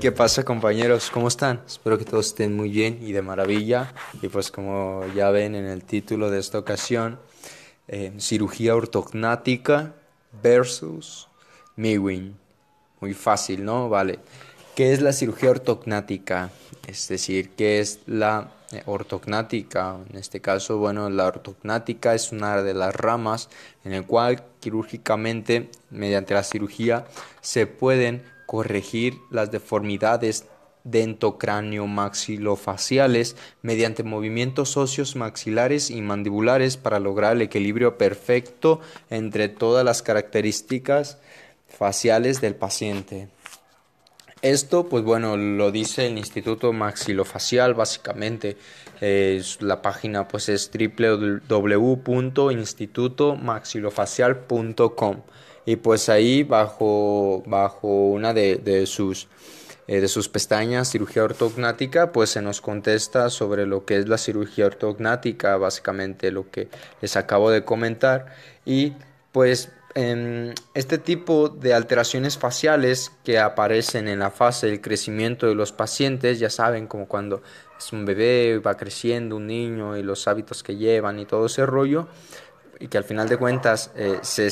¿qué pasa compañeros? ¿Cómo están? Espero que todos estén muy bien y de maravilla. Y pues como ya ven en el título de esta ocasión, eh, cirugía ortognática versus Mewin. Muy fácil, ¿no? Vale. ¿Qué es la cirugía ortognática? Es decir, ¿qué es la eh, ortognática? En este caso, bueno, la ortognática es una de las ramas en el cual quirúrgicamente, mediante la cirugía, se pueden corregir las deformidades maxilofaciales mediante movimientos óseos maxilares y mandibulares para lograr el equilibrio perfecto entre todas las características faciales del paciente. Esto, pues bueno, lo dice el Instituto Maxilofacial, básicamente. Eh, la página pues es www.institutomaxilofacial.com y pues ahí bajo, bajo una de sus eh, de sus pestañas, cirugía ortognática, pues se nos contesta sobre lo que es la cirugía ortognática, básicamente lo que les acabo de comentar. Y pues em, este tipo de alteraciones faciales que aparecen en la fase del crecimiento de los pacientes, ya saben, como cuando es un bebé, va creciendo un niño y los hábitos que llevan y todo ese rollo, y que al final de cuentas eh, se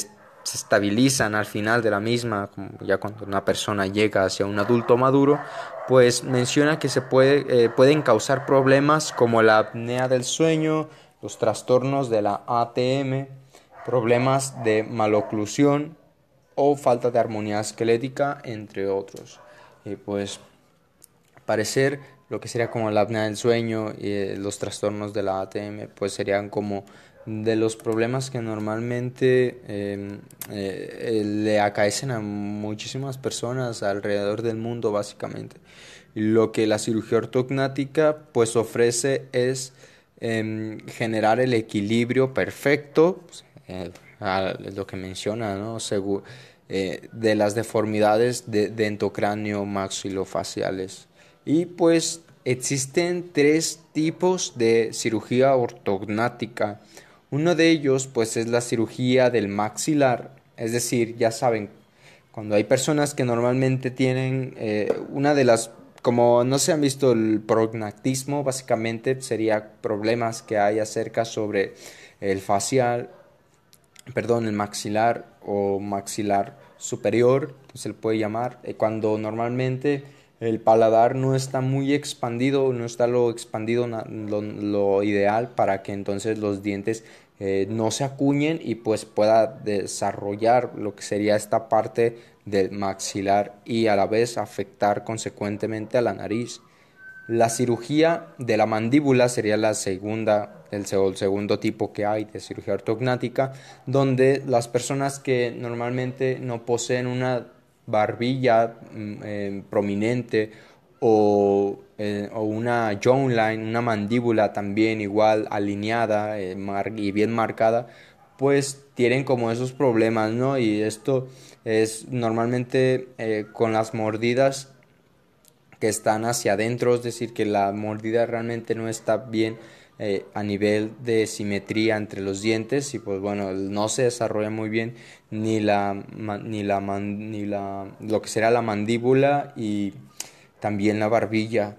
se estabilizan al final de la misma, ya cuando una persona llega hacia un adulto maduro, pues menciona que se puede, eh, pueden causar problemas como la apnea del sueño, los trastornos de la ATM, problemas de maloclusión o falta de armonía esquelética, entre otros. Y pues, parecer, lo que sería como la apnea del sueño y eh, los trastornos de la ATM, pues serían como de los problemas que normalmente em, eh, eh, le acaecen a muchísimas personas alrededor del mundo básicamente. Lo que la cirugía ortognática pues ofrece es em, generar el equilibrio perfecto, pues, eh, lo que menciona, de las deformidades de dentocráneo maxilofaciales. Y pues existen tres tipos de cirugía ortognática uno de ellos pues es la cirugía del maxilar, es decir, ya saben, cuando hay personas que normalmente tienen eh, una de las, como no se han visto el prognatismo, básicamente sería problemas que hay acerca sobre el facial, perdón, el maxilar o maxilar superior, se le puede llamar, eh, cuando normalmente el paladar no está muy expandido, no está lo expandido, lo, ideal para que entonces los dientes eh, no se acuñen y pues pueda desarrollar lo que sería esta parte del maxilar y a la vez afectar consecuentemente a la nariz. La cirugía de la mandíbula sería la segunda, el segundo tipo que hay de cirugía ortognática, donde las personas que normalmente no poseen una barbilla mm, eh, prominente o, una eh, o una jawline, una mandíbula también igual alineada eh, y bien marcada, pues tienen como esos problemas, ¿no? Y esto es normalmente con las mordidas que están hacia adentro, es decir, que la mordida realmente no está bien eh, a nivel de simetría entre los dientes y pues bueno, no se desarrolla muy bien ni la, ni la lo que será la mandíbula y también la barbilla.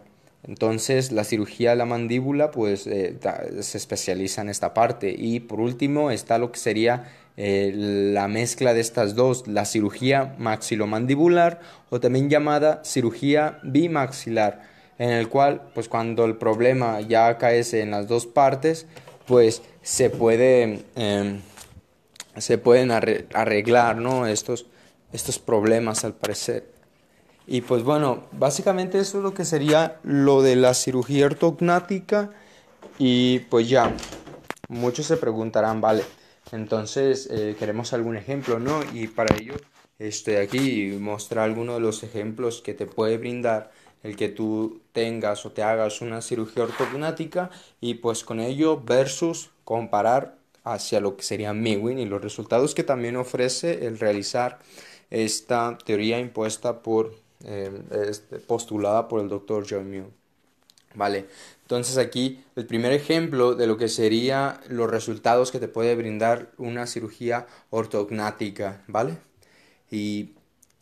Entonces la cirugía de la mandíbula pues eh, se especializa en esta parte y por último está lo que sería eh, la mezcla de estas dos, la cirugía maxilomandibular o también llamada cirugía bimaxilar en el cual pues cuando el problema ya acaece en las dos partes pues se puede em, se pueden arreglar ¿no? estos, estos problemas al parecer y pues bueno básicamente eso es lo que sería lo de la cirugía ortognática y pues ya muchos se preguntarán vale entonces eh, queremos algún ejemplo no y para ello estoy aquí mostrar algunos de los ejemplos que te puede brindar el que tú tengas o te hagas una cirugía ortognática y pues con ello versus comparar hacia lo que sería MIWIN y los resultados que también ofrece el realizar esta teoría impuesta por este, postulada por el doctor John Mew. Vale, entonces aquí el primer ejemplo de lo que serían los resultados que te puede brindar una cirugía ortognática, ¿vale? Y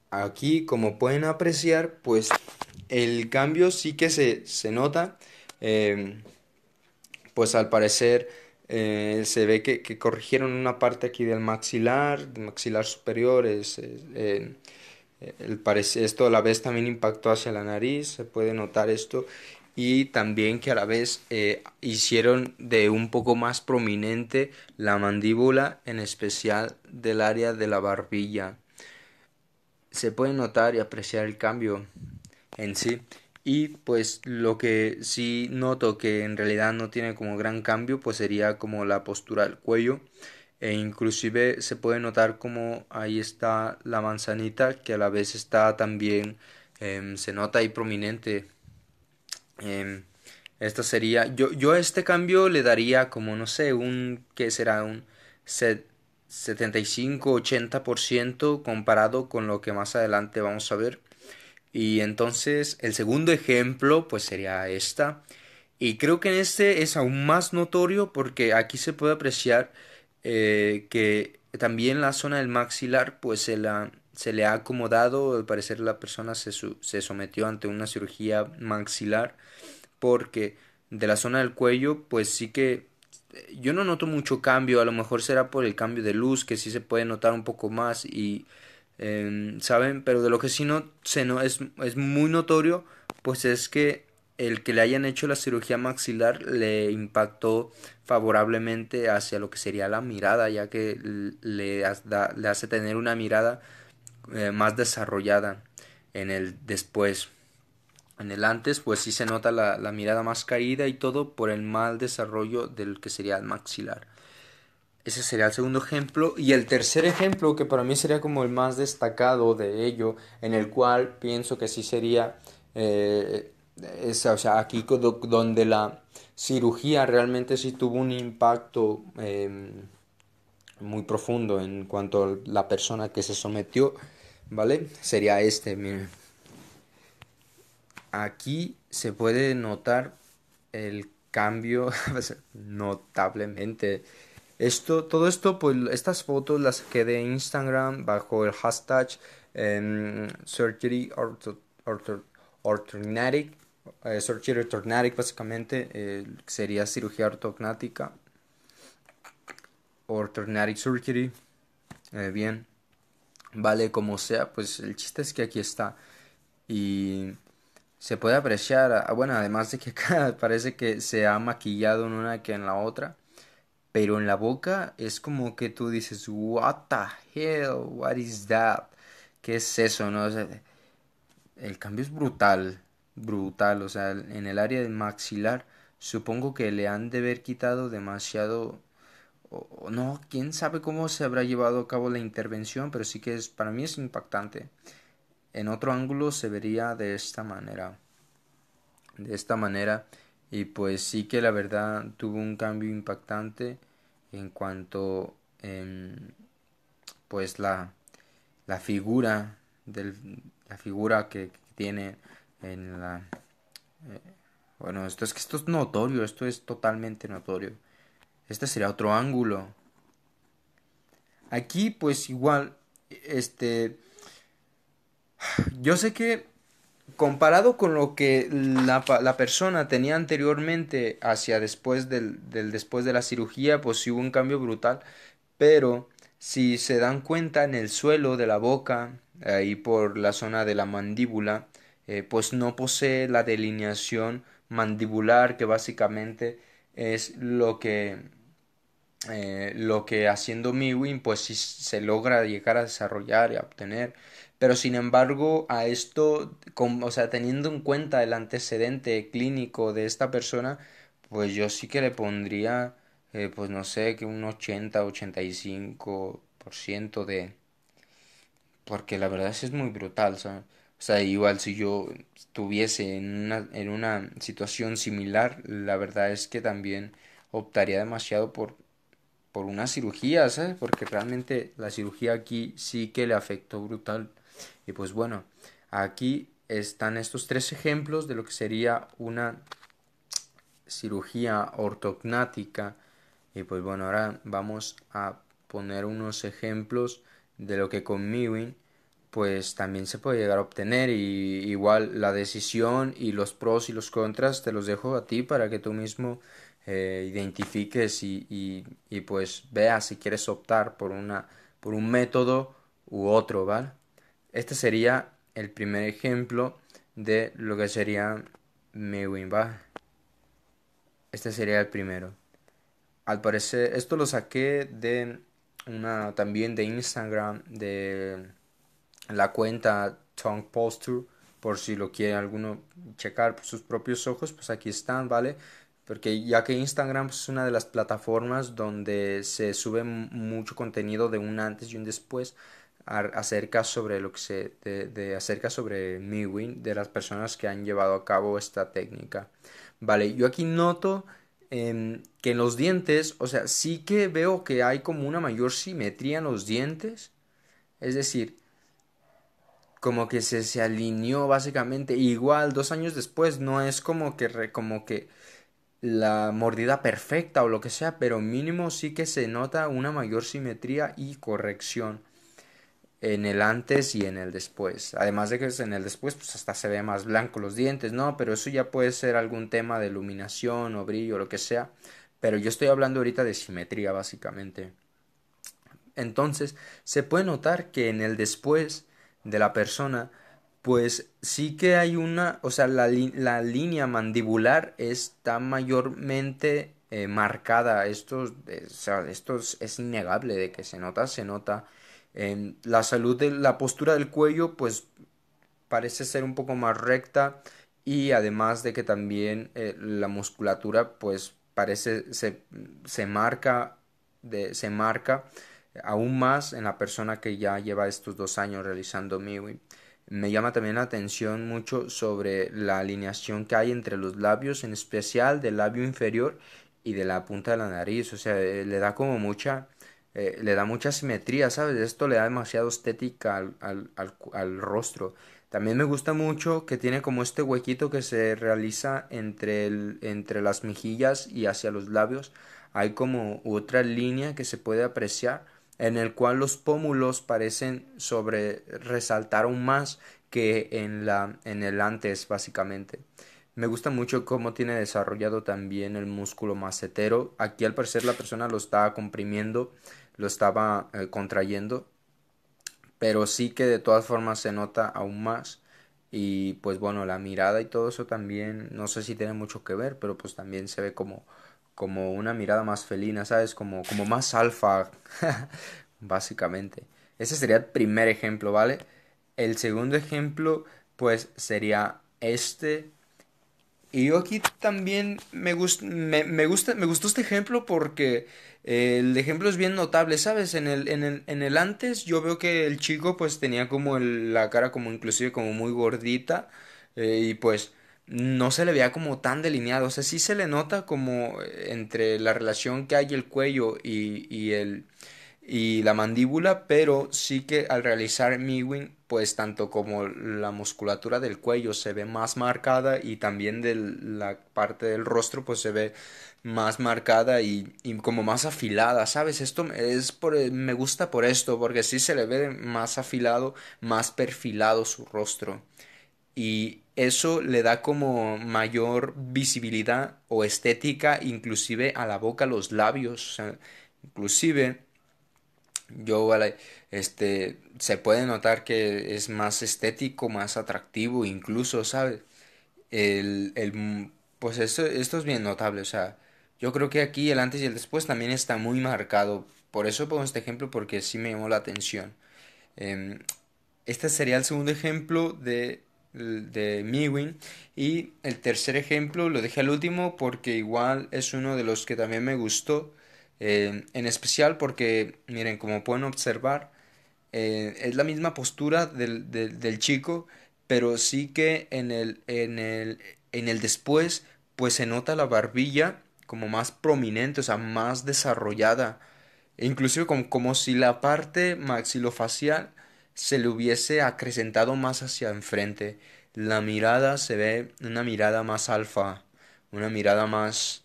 aquí, como pueden apreciar, pues el cambio sí que se, nota. Em, pues al parecer eh, se ve que, que, corrigieron una parte aquí del maxilar, del maxilar superior. Em, esto a la vez también impactó hacia la nariz, se puede notar esto. Y también que a la vez eh, hicieron de un poco más prominente la mandíbula, en especial del área de la barbilla se puede notar y apreciar el cambio en sí. Y pues lo que sí noto que en realidad no tiene como gran cambio, pues sería como la postura del cuello. E inclusive se puede notar como ahí está la manzanita que a la vez está también, em, se nota ahí prominente. Em, Esto sería, yo, yo a este cambio le daría como, no sé, un, que será? Un set 75-80% comparado con lo que más adelante vamos a ver. Y entonces el segundo ejemplo pues sería esta. Y creo que en este es aún más notorio porque aquí se puede apreciar eh, que también la zona del maxilar pues se, la, se le ha acomodado, al parecer la persona se, se sometió ante una cirugía maxilar porque de la zona del cuello pues sí que yo no noto mucho cambio, a lo mejor será por el cambio de luz que sí se puede notar un poco más y em, saben, pero de lo que sí no, se es, muy notorio, pues es que el que le hayan hecho la cirugía maxilar le impactó favorablemente hacia lo que sería la mirada, ya que le, hace tener una mirada eh, más desarrollada en el después en el antes, pues sí se nota la, mirada más caída y todo por el mal desarrollo del que sería el maxilar. Ese sería el segundo ejemplo. Y el tercer ejemplo, que para mí sería como el más destacado de ello, en el cual pienso que sí sería, eh, o sea, aquí donde la cirugía realmente sí tuvo un impacto em, muy profundo en cuanto a la persona que se sometió, ¿vale? Sería este, miren. Aquí se puede notar el cambio notablemente. Esto, todo esto, pues estas fotos las quedé en Instagram bajo el hashtag em, Surgery ortho, eh, Surgery ortognatic básicamente, eh, sería cirugía ortognática, ortognatic surgery, eh, bien, vale como sea, pues el chiste es que aquí está y se puede apreciar, ah, bueno, además de que acá parece que se ha maquillado en una que en la otra, pero en la boca es como que tú dices, what the hell, what is that, qué es eso, ¿no? el cambio es brutal, brutal, o sea, en el área del maxilar supongo que le han de haber quitado demasiado o no, quién sabe cómo se habrá llevado a cabo la intervención, pero sí que es para mí es impactante. En otro ángulo se vería de esta manera. De esta manera. Y pues sí que la verdad tuvo un cambio impactante en cuanto pues la, la figura del, la figura que, tiene en la eh, bueno esto es que esto es notorio esto es totalmente notorio este sería otro ángulo aquí pues igual este yo sé que comparado con lo que la, la persona tenía anteriormente hacia después del, del, después de la cirugía, pues sí hubo un cambio brutal, pero si se dan cuenta en el suelo de la boca y por la zona de la mandíbula, eh, pues no posee la delineación mandibular que básicamente es lo que eh, lo que haciendo Miwin pues si se logra llegar a desarrollar y a obtener pero sin embargo, a esto, con, o sea, teniendo en cuenta el antecedente clínico de esta persona, pues yo sí que le pondría, eh, pues no sé, que un 80-85% de... Porque la verdad es que es muy brutal, ¿sabes? O sea, igual si yo estuviese en una, situación similar, la verdad es que también optaría demasiado por, por una cirugía, ¿sabes? Porque realmente la cirugía aquí sí que le afectó brutal. Y pues bueno, aquí están estos tres ejemplos de lo que sería una cirugía ortognática. Y pues bueno, ahora vamos a poner unos ejemplos de lo que con MIWIN pues también se puede llegar a obtener y igual la decisión y los pros y los contras te los dejo a ti para que tú mismo eh, identifiques y, y, pues veas si quieres optar por una por un método u otro, ¿vale? Este sería el primer ejemplo de lo que sería mi Este sería el primero. Al parecer, esto lo saqué de una también de Instagram de la cuenta Tongue Posture. Por si lo quiere alguno checar por sus propios ojos, pues aquí están, ¿vale? Porque ya que Instagram pues, es una de las plataformas donde se sube mucho contenido de un antes y un después, acerca sobre lo que se de, acerca sobre de las personas que han llevado a cabo esta técnica vale yo aquí noto em, que en los dientes o sea sí que veo que hay como una mayor simetría en los dientes es decir como que se, alineó básicamente igual dos años después no es como que como que la mordida perfecta o lo que sea pero mínimo sí que se nota una mayor simetría y corrección en el antes y en el después. Además de que en el después pues hasta se ve más blanco los dientes, ¿no? Pero eso ya puede ser algún tema de iluminación o brillo, lo que sea. Pero yo estoy hablando ahorita de simetría básicamente. Entonces se puede notar que en el después de la persona pues sí que hay una, o sea, la, línea mandibular está mayormente eh, marcada. Esto, o sea, esto es innegable de que se nota, se nota la salud de la postura del cuello, pues parece ser un poco más recta y además de que también eh, la musculatura, pues parece se, marca se marca aún más en la persona que ya lleva estos dos años realizando MIWI. Me llama también la atención mucho sobre la alineación que hay entre los labios, en especial del labio inferior y de la punta de la nariz. O sea, eh, le da como mucha eh, le da mucha simetría, ¿sabes? Esto le da demasiado estética al, rostro. También me gusta mucho que tiene como este huequito que se realiza entre, el, entre las mejillas y hacia los labios. Hay como otra línea que se puede apreciar en el cual los pómulos parecen sobre resaltar aún más que en, la, en el antes básicamente. Me gusta mucho cómo tiene desarrollado también el músculo macetero. Aquí al parecer la persona lo está comprimiendo lo estaba eh, contrayendo. Pero sí que de todas formas se nota aún más. Y pues bueno, la mirada y todo eso también, no sé si tiene mucho que ver, pero pues también se ve como, como una mirada más felina, ¿sabes? Como, como más alfa, básicamente. Ese sería el primer ejemplo, ¿vale? El segundo ejemplo, pues sería este y yo aquí también me, me, gusta, me gustó este ejemplo porque eh, el ejemplo es bien notable, ¿sabes? En el, en, el, en el antes yo veo que el chico pues tenía como la cara como inclusive como muy gordita eh, y pues no se le veía como tan delineado, o sea, sí se le nota como entre la relación que hay el cuello y el y la mandíbula, pero sí que al realizar wing pues tanto como la musculatura del cuello se ve más marcada y también de la parte del rostro, pues se ve más marcada y, y como más afilada, ¿sabes? Esto es por, me gusta por esto, porque sí se le ve más afilado, más perfilado su rostro. Y eso le da como mayor visibilidad o estética, inclusive a la boca, los labios. inclusive yo, este, se puede notar que es más estético, más atractivo, incluso, ¿sabes? El, el, pues esto, es bien notable, o sea, yo creo que aquí el antes y el después también está muy marcado. Por eso pongo este ejemplo porque sí me llamó la atención. Em, este sería el segundo ejemplo de, de Y el tercer ejemplo lo dejé al último porque igual es uno de los que también me gustó. Eh, en especial porque, miren, como pueden observar, eh, es la misma postura del, del, chico, pero sí que en el, en, el, en el después, pues se nota la barbilla como más prominente, o sea, más desarrollada. E inclusive como, como si la parte maxilofacial se le hubiese acrecentado más hacia enfrente. La mirada se ve una mirada más alfa, una mirada más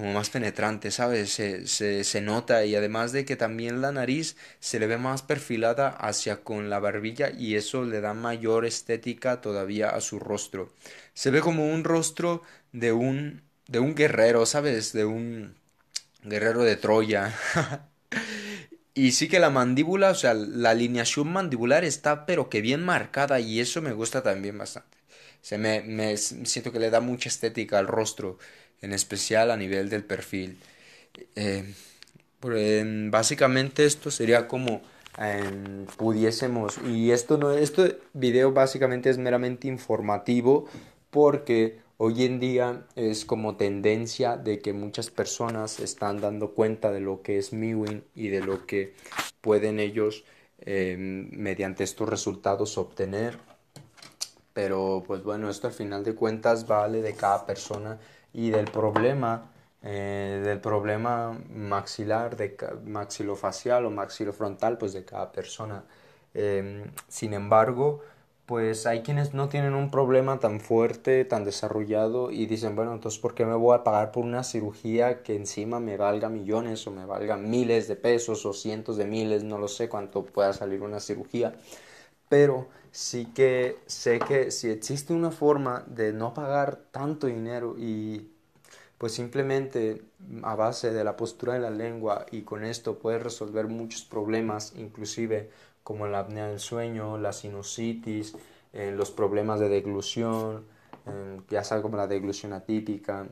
como más penetrante, ¿sabes? Se, se, nota y además de que también la nariz se le ve más perfilada hacia con la barbilla y eso le da mayor estética todavía a su rostro. Se ve como un rostro de un, de un guerrero, ¿sabes? De un guerrero de Troya. y sí que la mandíbula, o sea, la alineación mandibular está pero que bien marcada y eso me gusta también bastante. Se me, me siento que le da mucha estética al rostro en especial a nivel del perfil. Eh, básicamente esto sería como pudiésemos, y esto no, este video básicamente es meramente informativo porque hoy en día es como tendencia de que muchas personas están dando cuenta de lo que es Mewing. y de lo que pueden ellos em, mediante estos resultados obtener. Pero pues bueno, esto al final de cuentas vale de cada persona y del problema, eh, del problema maxilar, de, maxilofacial o maxilofrontal pues de cada persona. Em, sin embargo, pues hay quienes no tienen un problema tan fuerte, tan desarrollado y dicen, bueno, entonces ¿por qué me voy a pagar por una cirugía que encima me valga millones o me valga miles de pesos o cientos de miles, no lo sé cuánto pueda salir una cirugía? pero sí que sé que si existe una forma de no pagar tanto dinero y pues simplemente a base de la postura de la lengua y con esto puedes resolver muchos problemas, inclusive como la apnea del sueño, la sinusitis, eh, los problemas de deglución, ya sabes como la deglución atípica,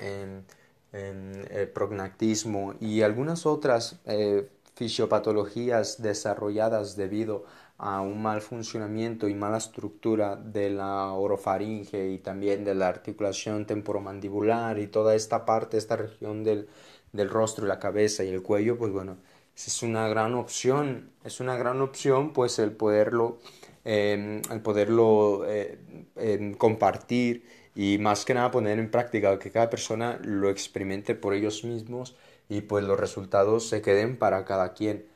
el eh, prognactismo y algunas otras eh, fisiopatologías desarrolladas debido a un mal funcionamiento y mala estructura de la orofaringe y también de la articulación temporomandibular y toda esta parte, esta región del, del rostro y la cabeza y el cuello, pues bueno, es una gran opción, es una gran opción pues el poderlo, em, poderlo eh, em, compartir y más que nada poner en práctica, que cada persona lo experimente por ellos mismos y pues los resultados se queden para cada quien.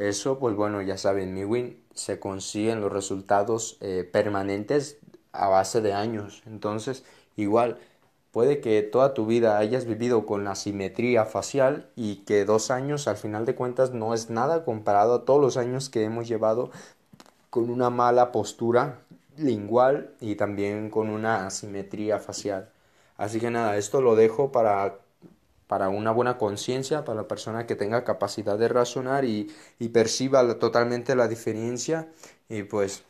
Eso, pues bueno, ya saben, mi win se consiguen los resultados eh, permanentes a base de años. Entonces, igual, puede que toda tu vida hayas vivido con la simetría facial y que dos años, al final de cuentas, no es nada comparado a todos los años que hemos llevado con una mala postura lingual y también con una asimetría facial. Así que nada, esto lo dejo para para una buena conciencia, para la persona que tenga capacidad de razonar y, perciba totalmente la diferencia. Y pues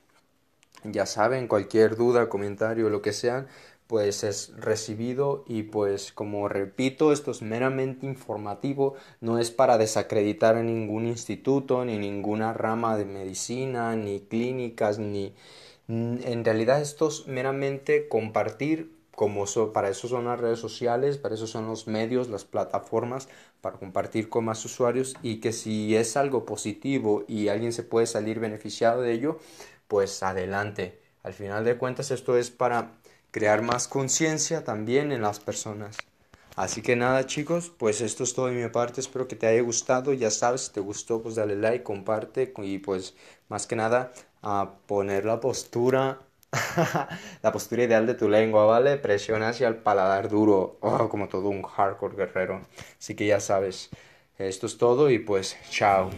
ya saben, cualquier duda, comentario, lo que sea, pues es recibido y pues como repito, esto es meramente informativo, no es para desacreditar a ningún instituto, ni ninguna rama de medicina, ni clínicas, ni... En realidad esto es meramente compartir como para eso son las redes sociales, para eso son los medios, las plataformas, para compartir con más usuarios y que si es algo positivo y alguien se puede salir beneficiado de ello, pues adelante. Al final de cuentas esto es para crear más conciencia también en las personas. Así que nada chicos, pues esto es todo de mi parte, espero que te haya gustado, ya sabes, si te gustó pues dale like, comparte y pues más que nada a poner la postura la postura ideal de tu lengua, ¿vale? presiona hacia el paladar duro, oh, como todo un hardcore guerrero. Así que ya sabes, esto es todo y pues chao.